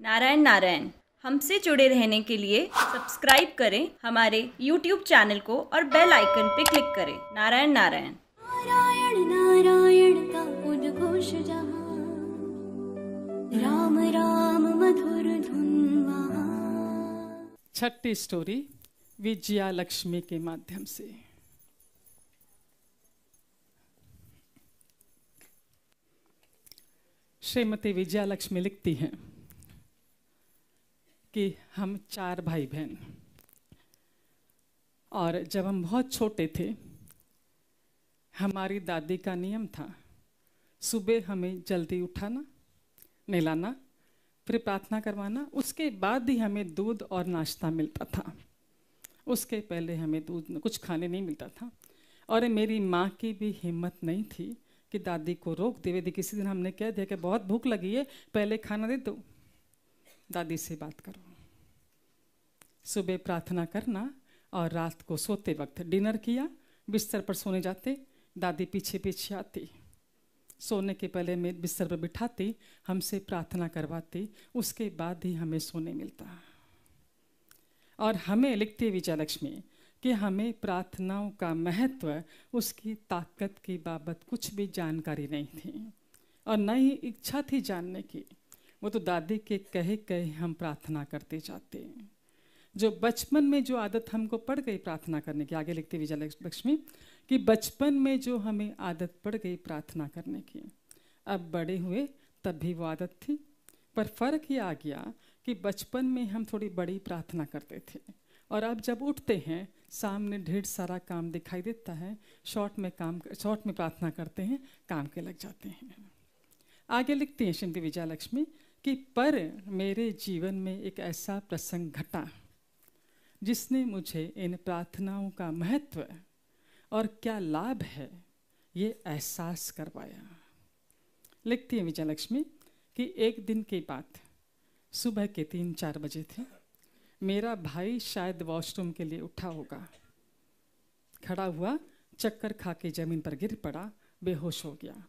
नारायण नारायण हमसे जुड़े रहने के लिए सब्सक्राइब करें हमारे यूट्यूब चैनल को और बेल आइकन पे क्लिक करें नारायण नारायण नारायण नारायण का उद्घोष राम राम मधुर धुन छठी स्टोरी विजया लक्ष्मी के माध्यम से श्रीमती विजया लक्ष्मी लिखती हैं कि हम चार भाई बहन और जब हम बहुत छोटे थे हमारी दादी का नियम था सुबह हमें जल्दी उठाना नहलाना फिर प्रार्थना करवाना उसके बाद ही हमें दूध और नाश्ता मिलता था उसके पहले हमें दूध कुछ खाने नहीं मिलता था और मेरी माँ की भी हिम्मत नहीं थी कि दादी को रोक दे यदि किसी दिन हमने कह दिया कि बहुत भूख लगी है पहले खाना दे दो दादी से बात करो सुबह प्रार्थना करना और रात को सोते वक्त डिनर किया बिस्तर पर सोने जाते दादी पीछे पीछे आती सोने के पहले में बिस्तर पर बिठाती हमसे प्रार्थना करवाती उसके बाद ही हमें सोने मिलता और हमें लिखती विजयलक्ष्मी कि हमें प्रार्थनाओं का महत्व उसकी ताकत की बाबत कुछ भी जानकारी नहीं थी और न ही इच्छा थी जानने की वो तो दादी के कहे कहे हम प्रार्थना करते जाते हैं जो बचपन में जो आदत हमको पड़ गई प्रार्थना करने की आगे लिखते विजय लक्ष्मी कि बचपन में जो हमें आदत पड़ गई प्रार्थना करने की अब बड़े हुए तब भी वो आदत थी पर फर्क ये आ गया कि बचपन में हम थोड़ी बड़ी प्रार्थना करते थे और अब जब उठते हैं सामने ढेर सारा काम दिखाई देता है शॉर्ट में काम शॉर्ट में प्रार्थना करते हैं काम के लग जाते हैं आगे लिखते हैं श्रीमती विजयालक्ष्मी लक्ष्मी कि पर मेरे जीवन में एक ऐसा प्रसंग घटा जिसने मुझे इन प्रार्थनाओं का महत्व और क्या लाभ है ये एहसास करवाया लिखती है विजयलक्ष्मी लक्ष्मी कि एक दिन की बात सुबह के तीन चार बजे थे मेरा भाई शायद वॉशरूम के लिए उठा होगा खड़ा हुआ चक्कर खा के ज़मीन पर गिर पड़ा बेहोश हो गया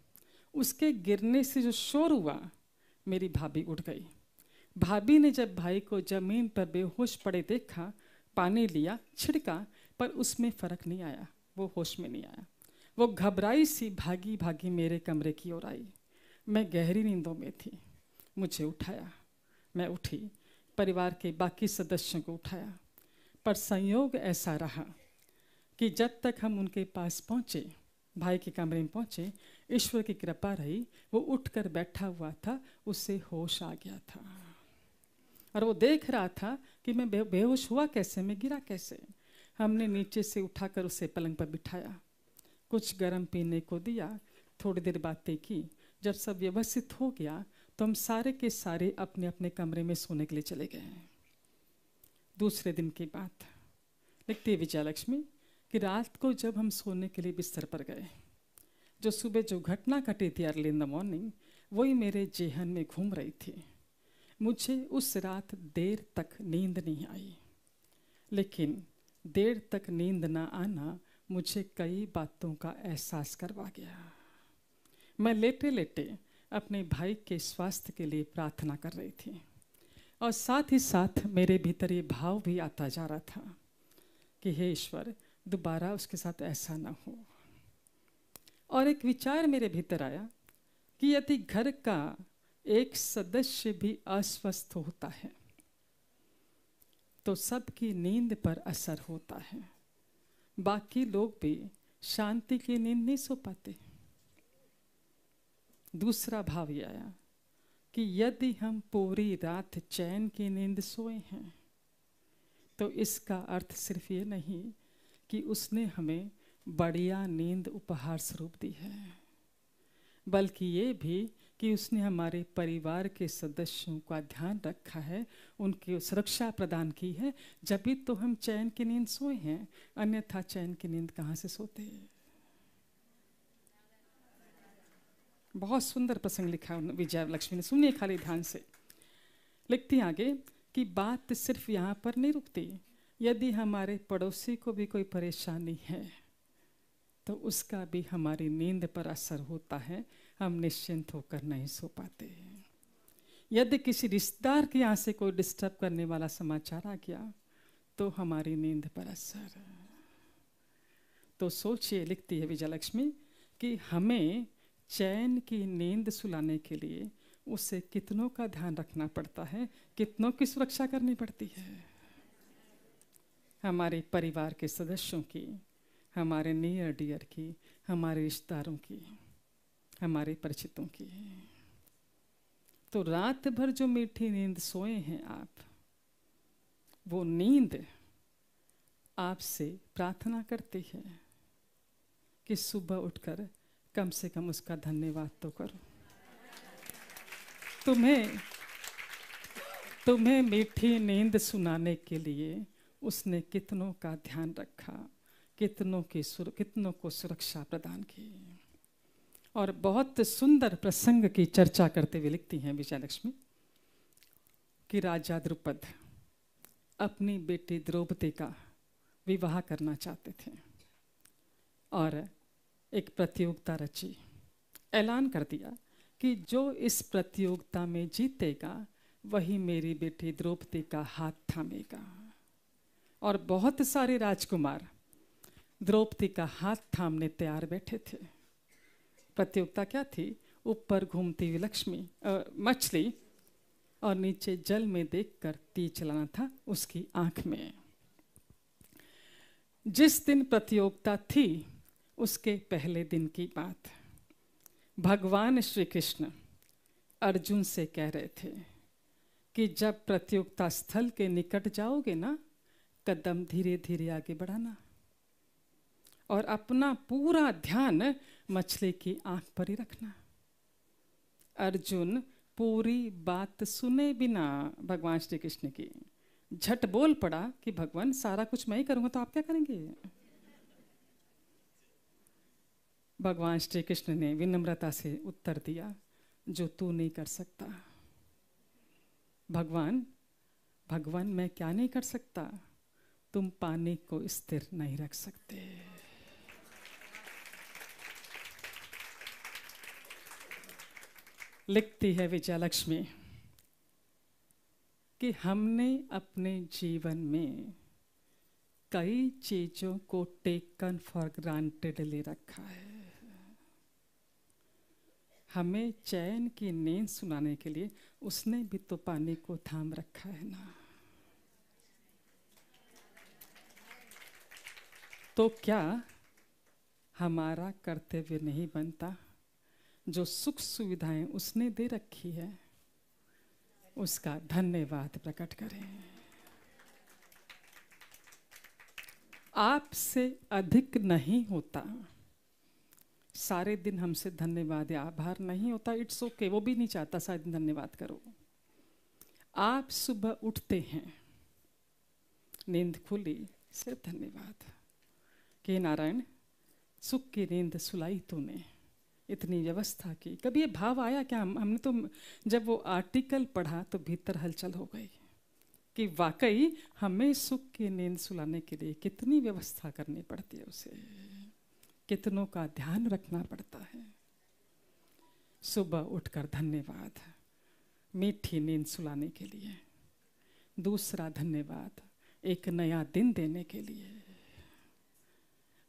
उसके गिरने से जो शोर हुआ मेरी भाभी उठ गई भाभी ने जब भाई को जमीन पर बेहोश पड़े देखा पानी लिया छिड़का पर उसमें फर्क नहीं आया वो होश में नहीं आया वो घबराई सी भागी भागी मेरे कमरे की ओर आई मैं गहरी नींदों में थी मुझे उठाया मैं उठी परिवार के बाकी सदस्यों को उठाया पर संयोग ऐसा रहा कि जब तक हम उनके पास पहुँचे भाई के कमरे में पहुंचे ईश्वर की कृपा रही वो उठकर बैठा हुआ था उसे होश आ गया था और वो देख रहा था कि मैं बेहोश हुआ कैसे मैं गिरा कैसे हमने नीचे से उठाकर उसे पलंग पर बिठाया कुछ गर्म पीने को दिया थोड़ी देर बातें की जब सब व्यवस्थित हो गया तो हम सारे के सारे अपने अपने कमरे में सोने के लिए चले गए दूसरे दिन की बात लिखती है विजयालक्ष्मी कि रात को जब हम सोने के लिए बिस्तर पर गए जो सुबह जो घटना घटी थी अर्ली इन द मॉर्निंग वही मेरे जेहन में घूम रही थी मुझे उस रात देर तक नींद नहीं आई लेकिन देर तक नींद ना आना मुझे कई बातों का एहसास करवा गया मैं लेटे लेटे अपने भाई के स्वास्थ्य के लिए प्रार्थना कर रही थी और साथ ही साथ मेरे भीतर ये भाव भी आता जा रहा था कि हे ईश्वर दोबारा उसके साथ ऐसा ना हो और एक विचार मेरे भीतर आया कि यदि घर का एक सदस्य भी अस्वस्थ होता है तो सबकी नींद पर असर होता है बाकी लोग भी शांति की नींद नहीं सो पाते दूसरा भाव यह आया कि यदि हम पूरी रात चैन की नींद सोए हैं तो इसका अर्थ सिर्फ ये नहीं कि उसने हमें बढ़िया नींद उपहार स्वरूप दी है बल्कि ये भी कि उसने हमारे परिवार के सदस्यों का ध्यान रखा है उनकी सुरक्षा प्रदान की है जब भी तो हम चैन की नींद सोए हैं अन्यथा चैन की नींद कहाँ से सोते हैं बहुत सुंदर प्रसंग लिखा विजय लक्ष्मी ने सुनिए खाली ध्यान से लिखती आगे कि बात सिर्फ यहाँ पर नहीं रुकती यदि हमारे पड़ोसी को भी कोई परेशानी है तो उसका भी हमारी नींद पर असर होता है हम निश्चिंत होकर नहीं सो पाते हैं यदि किसी रिश्तेदार के यहाँ से कोई डिस्टर्ब करने वाला समाचार आ गया तो हमारी नींद पर असर तो सोचिए लिखती है विजयलक्ष्मी कि हमें चैन की नींद सुलाने के लिए उसे कितनों का ध्यान रखना पड़ता है कितनों की सुरक्षा करनी पड़ती है हमारे परिवार के सदस्यों की हमारे नियर डियर की हमारे रिश्तेदारों की हमारे परिचितों की तो रात भर जो मीठी नींद सोए हैं आप वो नींद आपसे प्रार्थना करती है कि सुबह उठकर कम से कम उसका धन्यवाद तो करो तुम्हें तुम्हें मीठी नींद सुनाने के लिए उसने कितनों का ध्यान रखा कितनों की सुर कितनों को सुरक्षा प्रदान की और बहुत सुंदर प्रसंग की चर्चा करते हुए लिखती हैं विजयलक्ष्मी कि राजा द्रुपद अपनी बेटी द्रौपदी का विवाह करना चाहते थे और एक प्रतियोगिता रची ऐलान कर दिया कि जो इस प्रतियोगिता में जीतेगा वही मेरी बेटी द्रौपदी का हाथ थामेगा और बहुत सारे राजकुमार द्रौपदी का हाथ थामने तैयार बैठे थे प्रतियोगिता क्या थी ऊपर घूमती हुई लक्ष्मी मछली और नीचे जल में देखकर तीर चलाना था उसकी आंख में जिस दिन प्रतियोगिता थी उसके पहले दिन की बात भगवान श्री कृष्ण अर्जुन से कह रहे थे कि जब प्रतियोगिता स्थल के निकट जाओगे ना कदम धीरे धीरे आगे बढ़ाना और अपना पूरा ध्यान मछली की आंख पर ही रखना अर्जुन पूरी बात सुने बिना भगवान श्री कृष्ण की झट बोल पड़ा कि भगवान सारा कुछ मैं ही करूंगा तो आप क्या करेंगे भगवान श्री कृष्ण ने विनम्रता से उत्तर दिया जो तू नहीं कर सकता भगवान भगवान मैं क्या नहीं कर सकता तुम पानी को स्थिर नहीं रख सकते लिखती है विजयलक्ष्मी कि हमने अपने जीवन में कई चीज़ों को टेकन फॉर ग्रांटेड ले रखा है हमें चैन की नींद सुनाने के लिए उसने भी तो पानी को थाम रखा है ना तो क्या हमारा कर्तव्य नहीं बनता जो सुख सुविधाएं उसने दे रखी है उसका धन्यवाद प्रकट करें आपसे अधिक नहीं होता सारे दिन हमसे धन्यवाद या आभार नहीं होता इट्स ओके okay, वो भी नहीं चाहता सारे दिन धन्यवाद करो आप सुबह उठते हैं नींद खुली सिर्फ धन्यवाद हे नारायण सुख की नींद सुलाई तूने इतनी व्यवस्था की कभी ये भाव आया क्या हम हमने तो जब वो आर्टिकल पढ़ा तो भीतर हलचल हो गई कि वाकई हमें सुख की नींद सुलाने के लिए कितनी व्यवस्था करनी पड़ती है उसे कितनों का ध्यान रखना पड़ता है सुबह उठकर धन्यवाद मीठी नींद सुलाने के लिए दूसरा धन्यवाद एक नया दिन देने के लिए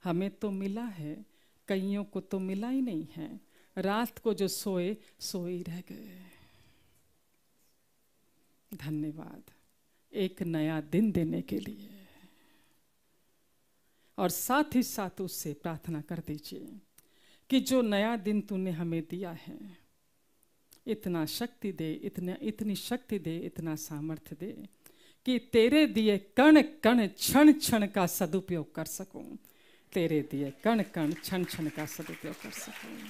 हमें तो मिला है कईयों को तो मिला ही नहीं है रात को जो सोए सोए रह गए धन्यवाद एक नया दिन देने के लिए और साथ ही साथ उससे प्रार्थना कर दीजिए कि जो नया दिन तूने हमें दिया है इतना शक्ति दे इतने इतनी शक्ति दे इतना सामर्थ्य दे कि तेरे दिए कण कण क्षण क्षण का सदुपयोग कर सकूं तेरे दिए कण कण क्षण क्षण का सदुपयोग कर सको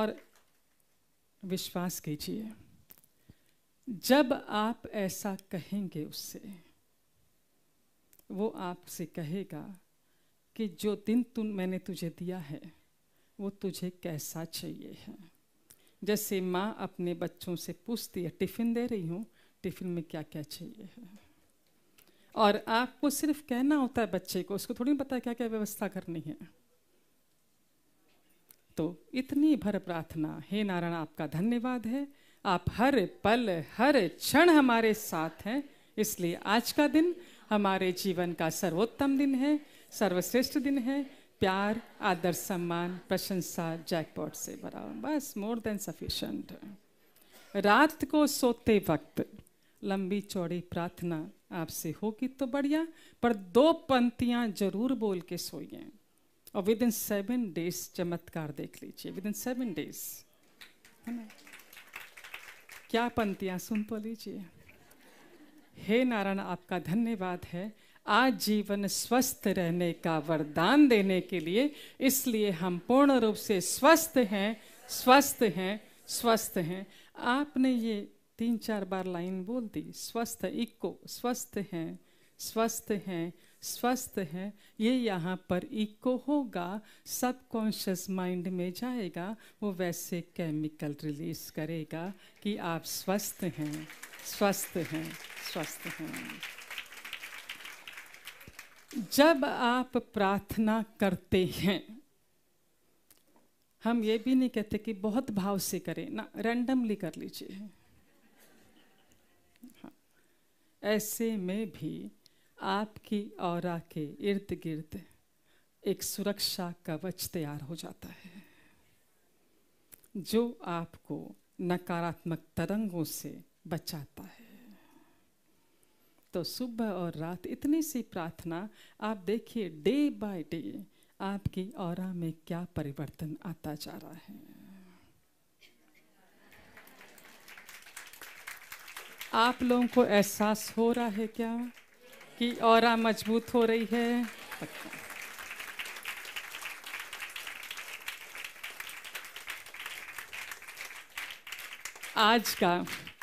और विश्वास कीजिए जब आप ऐसा कहेंगे उससे वो आपसे कहेगा कि जो दिन तुम मैंने तुझे दिया है वो तुझे कैसा चाहिए है जैसे माँ अपने बच्चों से पूछती है टिफ़िन दे रही हूँ टिफ़िन में क्या क्या चाहिए है और आपको सिर्फ कहना होता है बच्चे को उसको थोड़ी पता है क्या क्या व्यवस्था करनी है तो इतनी भर प्रार्थना हे नारायण आपका धन्यवाद है आप हर पल हर क्षण हमारे साथ हैं इसलिए आज का दिन हमारे जीवन का सर्वोत्तम दिन है सर्वश्रेष्ठ दिन है प्यार आदर सम्मान प्रशंसा जैकपॉट से भरा बस मोर देन सफिशेंट रात को सोते वक्त लंबी चौड़ी प्रार्थना आपसे होगी तो बढ़िया पर दो पंक्तियां जरूर बोल के सोइए और विद इन सेवन डेज चमत्कार देख लीजिए विद इन सेवन डेज है ना क्या पंक्तियां सुन तो लीजिए हे नारायण आपका धन्यवाद है आज जीवन स्वस्थ रहने का वरदान देने के लिए इसलिए हम पूर्ण रूप से स्वस्थ हैं स्वस्थ हैं स्वस्थ हैं आपने ये तीन चार बार लाइन बोल दी स्वस्थ इको स्वस्थ हैं स्वस्थ हैं स्वस्थ है ये यहाँ पर इको होगा सबकॉन्शियस माइंड में जाएगा वो वैसे केमिकल रिलीज करेगा कि आप स्वस्थ हैं स्वस्थ हैं स्वस्थ हैं जब आप प्रार्थना करते हैं हम ये भी नहीं कहते कि बहुत भाव से करें ना रैंडमली कर लीजिए हाँ। ऐसे में भी आपकी और के इर्द गिर्द एक सुरक्षा कवच तैयार हो जाता है जो आपको नकारात्मक तरंगों से बचाता है तो सुबह और रात इतनी सी प्रार्थना आप देखिए डे बाय डे आपकी और में क्या परिवर्तन आता जा रहा है आप लोगों को एहसास हो रहा है क्या कि और मजबूत हो रही है आज का